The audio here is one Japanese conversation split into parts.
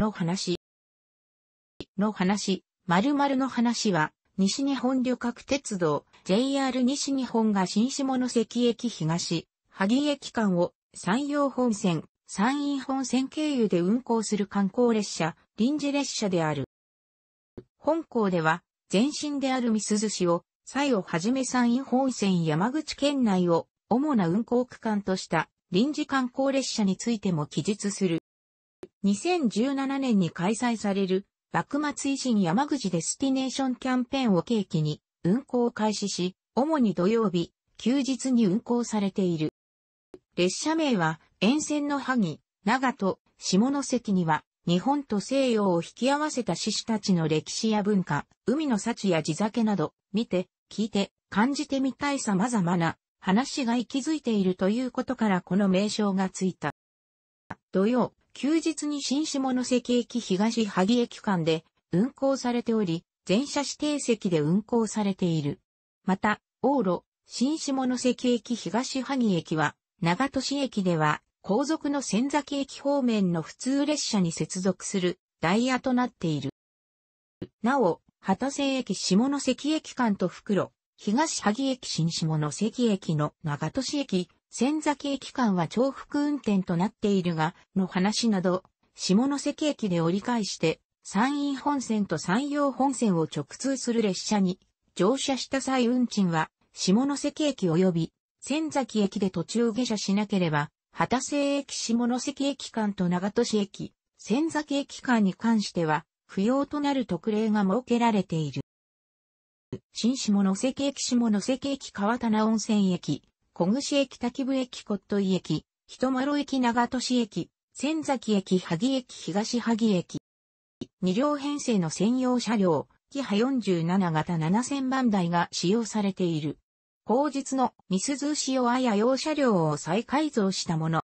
の話。の話、〇〇の話は、西日本旅客鉄道、JR 西日本が新下関駅東、萩駅間を山陽本線、山陰本線経由で運行する観光列車、臨時列車である。本校では、前身である三鈴市を、西をはじめ山陰本線山口県内を、主な運行区間とした臨時観光列車についても記述する。2017年に開催される、幕末維新山口デスティネーションキャンペーンを契機に運行を開始し、主に土曜日、休日に運行されている。列車名は、沿線の萩、長戸、下関には、日本と西洋を引き合わせた志士たちの歴史や文化、海の幸や地酒など、見て、聞いて、感じてみたい様々な話が息づいているということからこの名称がついた。土曜、休日に新下関駅東萩駅間で運行されており、全車指定席で運行されている。また、往路、新下関駅東萩駅は、長戸市駅では、後続の仙崎駅方面の普通列車に接続するダイヤとなっている。なお、畑瀬駅下関駅間と袋、東萩駅新下関駅の長戸市駅、仙崎駅間は重複運転となっているが、の話など、下関駅で折り返して、山陰本線と山陽本線を直通する列車に、乗車した際運賃は、下関駅及び、仙崎駅で途中下車しなければ、畑瀬駅下関駅間と長戸市駅、仙崎駅間に関しては、不要となる特例が設けられている。新下関駅下関駅川棚温泉駅、小串駅滝部駅骨董駅、人丸駅長都市駅、仙崎駅萩駅東萩駅。二両編成の専用車両、キハ47型7000番台が使用されている。後日のミスズシオアヤ用車両を再改造したもの。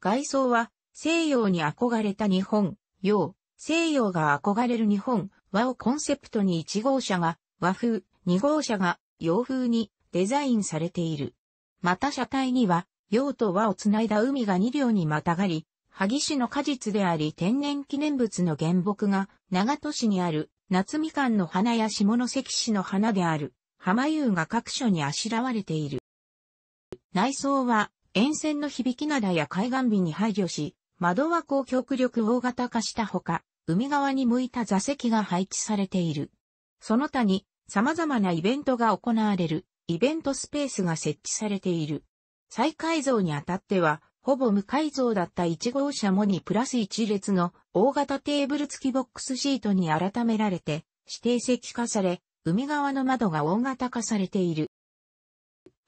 外装は西洋に憧れた日本、洋、西洋が憧れる日本和をコンセプトに1号車が和風、2号車が洋風にデザインされている。また車体には、洋と和をつないだ海が二両にまたがり、萩市の果実であり天然記念物の原木が、長門市にある夏みかんの花や下関市の花である、浜湯が各所にあしらわれている。内装は、沿線の響き灘や海岸美に配慮し、窓枠を極力大型化したほか、海側に向いた座席が配置されている。その他に、様々なイベントが行われるイベントスペースが設置されている。再改造にあたっては、ほぼ無改造だった1号車もにプラス1列の大型テーブル付きボックスシートに改められて指定席化され、海側の窓が大型化されている。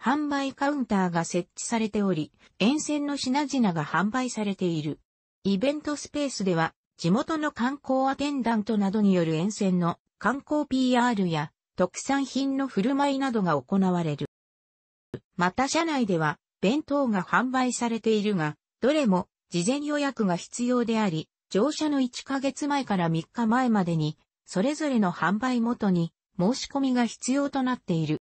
販売カウンターが設置されており、沿線の品々が販売されている。イベントスペースでは、地元の観光アテンダントなどによる沿線の観光 PR や特産品の振る舞いなどが行われる。また社内では、弁当が販売されているが、どれも事前予約が必要であり、乗車の1ヶ月前から3日前までに、それぞれの販売元に申し込みが必要となっている。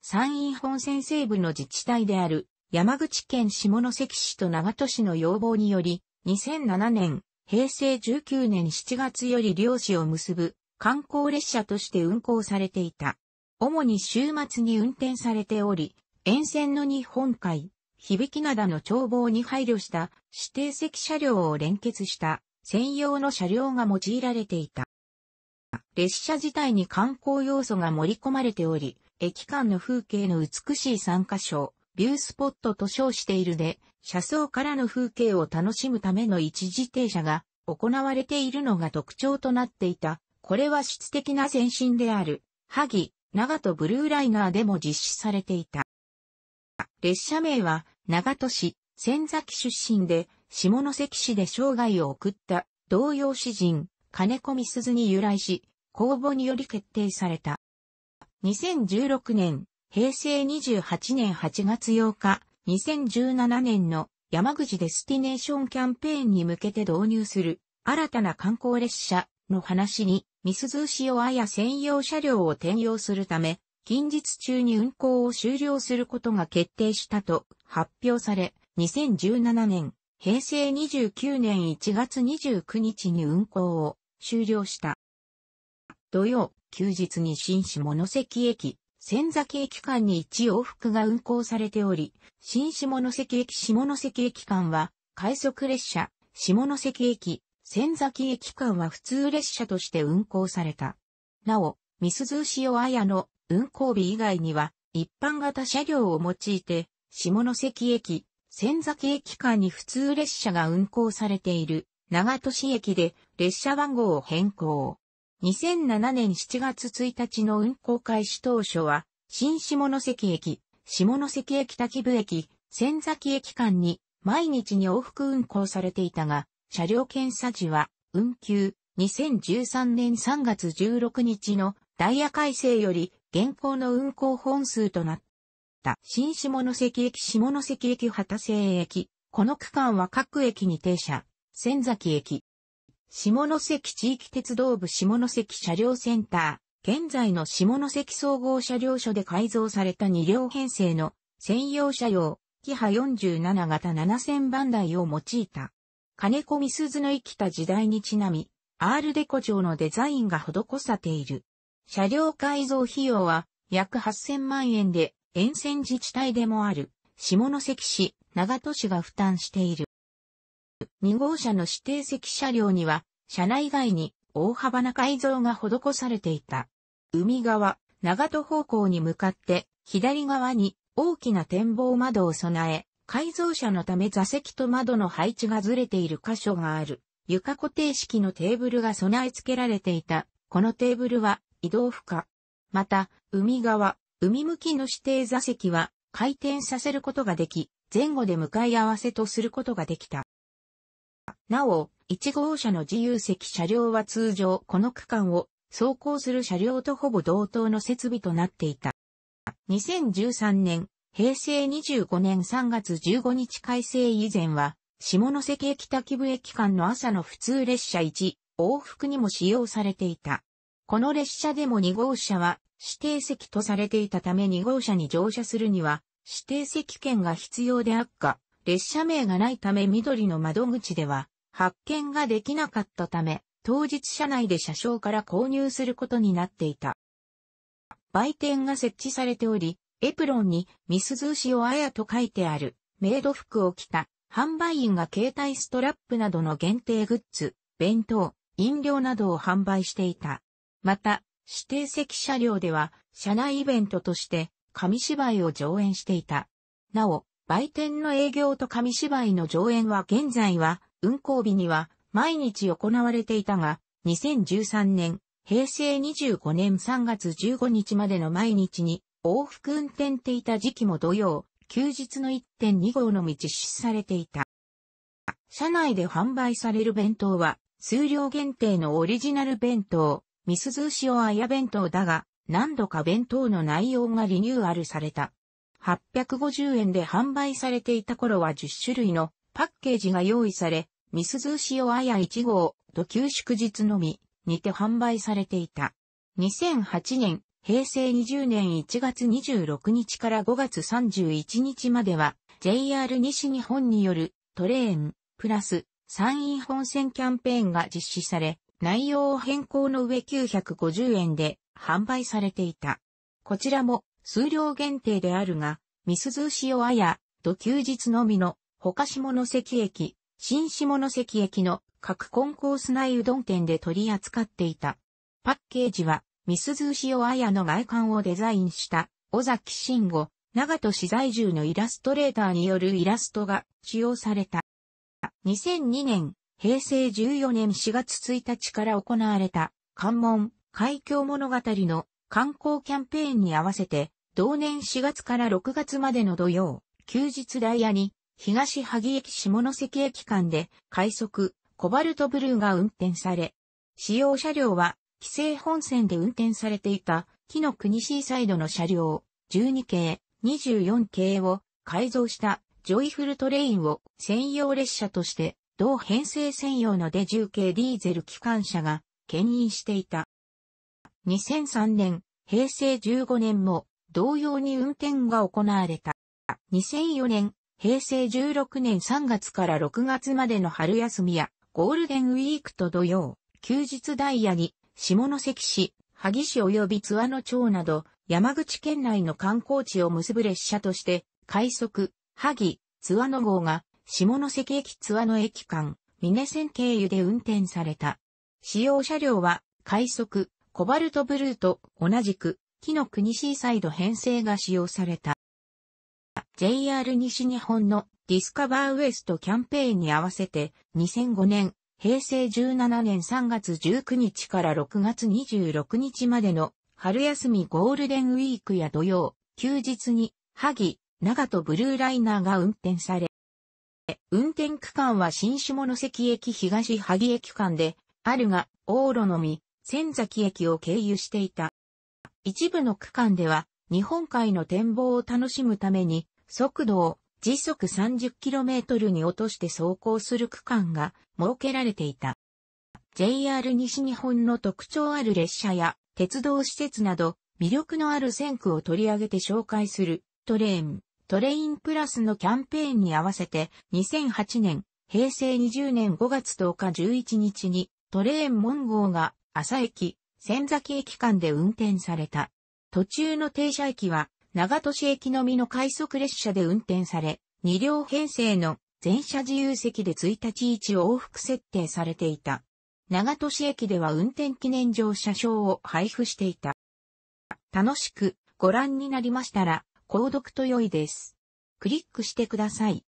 山陰本線西部の自治体である山口県下関市と長門市の要望により、2007年、平成19年7月より漁師を結ぶ観光列車として運行されていた。主に週末に運転されており、沿線の日本海、響灘の眺望に配慮した指定席車両を連結した専用の車両が用いられていた。列車自体に観光要素が盛り込まれており、駅間の風景の美しい3カ所、ビュースポットと称しているで、車窓からの風景を楽しむための一時停車が行われているのが特徴となっていたこれは質的な前進である、萩、長戸ブルーライナーでも実施されていた。列車名は、長戸市、仙崎出身で、下関市で生涯を送った、同様詩人、金子み鈴に由来し、公募により決定された。2016年、平成28年8月8日、2017年の山口デスティネーションキャンペーンに向けて導入する新たな観光列車の話に、スズーシオあや専用車両を転用するため、近日中に運行を終了することが決定したと発表され、2017年、平成29年1月29日に運行を終了した。土曜、休日に新下関駅、仙崎駅間に1往復が運行されており、新下関駅下関駅間は、快速列車、下関駅、仙崎駅間は普通列車として運行された。なお、みシオ潮綾の運行日以外には、一般型車両を用いて、下関駅、仙崎駅間に普通列車が運行されている、長門市駅で列車番号を変更。2007年7月1日の運行開始当初は、新下関駅、下関駅滝部駅、仙崎駅間に毎日に往復運行されていたが、車両検査時は、運休、2013年3月16日のダイヤ改正より現行の運行本数となった。新下関駅下関駅畑西駅。この区間は各駅に停車、仙崎駅。下関地域鉄道部下関車両センター。現在の下関総合車両所で改造された2両編成の専用車両、キハ47型7000番台を用いた。金子みすずの生きた時代にちなみ、アールデコ城のデザインが施されている。車両改造費用は約8000万円で、沿線自治体でもある、下関市、長門市が負担している。2号車の指定席車両には、車内外に大幅な改造が施されていた。海側、長門方向に向かって、左側に大きな展望窓を備え、改造車のため座席と窓の配置がずれている箇所がある。床固定式のテーブルが備え付けられていた。このテーブルは移動不可。また、海側、海向きの指定座席は回転させることができ、前後で向かい合わせとすることができた。なお、1号車の自由席車両は通常この区間を走行する車両とほぼ同等の設備となっていた。2013年平成25年3月15日改正以前は、下関駅滝部駅間の朝の普通列車1、往復にも使用されていた。この列車でも2号車は指定席とされていたため2号車に乗車するには指定席券が必要であっか、列車名がないため緑の窓口では発見ができなかったため、当日車内で車掌から購入することになっていた。売店が設置されており、エプロンにミスズーシオアヤと書いてあるメイド服を着た販売員が携帯ストラップなどの限定グッズ、弁当、飲料などを販売していた。また、指定席車両では車内イベントとして紙芝居を上演していた。なお、売店の営業と紙芝居の上演は現在は運行日には毎日行われていたが、2013年、平成25年3月15日までの毎日に往復運転っていた時期も同様、休日の1.2号のみ実施されていた。車内で販売される弁当は、数量限定のオリジナル弁当、ミスズシオあや弁当だが、何度か弁当の内容がリニューアルされた。850円で販売されていた頃は10種類のパッケージが用意され、ミスズシオあや1号と旧祝日のみにて販売されていた。2008年平成20年1月26日から5月31日までは、JR 西日本によるトレーン、プラス、山陰本線キャンペーンが実施され、内容を変更の上950円で販売されていた。こちらも数量限定であるが、ミスズシオあや、土休日のみの、他下関駅、新下関駅の各コンコース内うどん店で取り扱っていた。パッケージはミスズー塩綾の外観をデザインした、尾崎慎吾、長戸市在住のイラストレーターによるイラストが使用された。2002年、平成14年4月1日から行われた、関門、海峡物語の観光キャンペーンに合わせて、同年4月から6月までの土曜、休日ダイヤに、東萩駅下関駅間で、快速、コバルトブルーが運転され、使用車両は、規制本線で運転されていた、木の国シーサイドの車両、12系、24系を改造したジョイフルトレインを専用列車として、同編成専用のデ10系ディーゼル機関車が牽引していた。2003年、平成15年も同様に運転が行われた。2004年、平成16年3月から6月までの春休みやゴールデンウィークと土曜、休日ダイヤに下関市、萩市及び津和野町など、山口県内の観光地を結ぶ列車として、快速、萩、津和野号が、下関駅津和野駅間、峰線経由で運転された。使用車両は、快速、コバルトブルーと同じく、木の国シーサイド編成が使用された。JR 西日本のディスカバーウエストキャンペーンに合わせて2005年平成17年3月19日から6月26日までの春休みゴールデンウィークや土曜、休日に、萩、長とブルーライナーが運転され、運転区間は新下関駅東萩駅間で、あるが、往路のみ、仙崎駅を経由していた。一部の区間では、日本海の展望を楽しむために、速度を時速 30km に落として走行する区間が設けられていた。JR 西日本の特徴ある列車や鉄道施設など魅力のある線区を取り上げて紹介するトレーン、トレインプラスのキャンペーンに合わせて2008年、平成20年5月10日11日にトレーン門号が朝駅、仙崎駅間で運転された。途中の停車駅は長門市駅のみの快速列車で運転され、2両編成の全車自由席で1日1往復設定されていた。長門市駅では運転記念乗車証を配布していた。楽しくご覧になりましたら、購読と良いです。クリックしてください。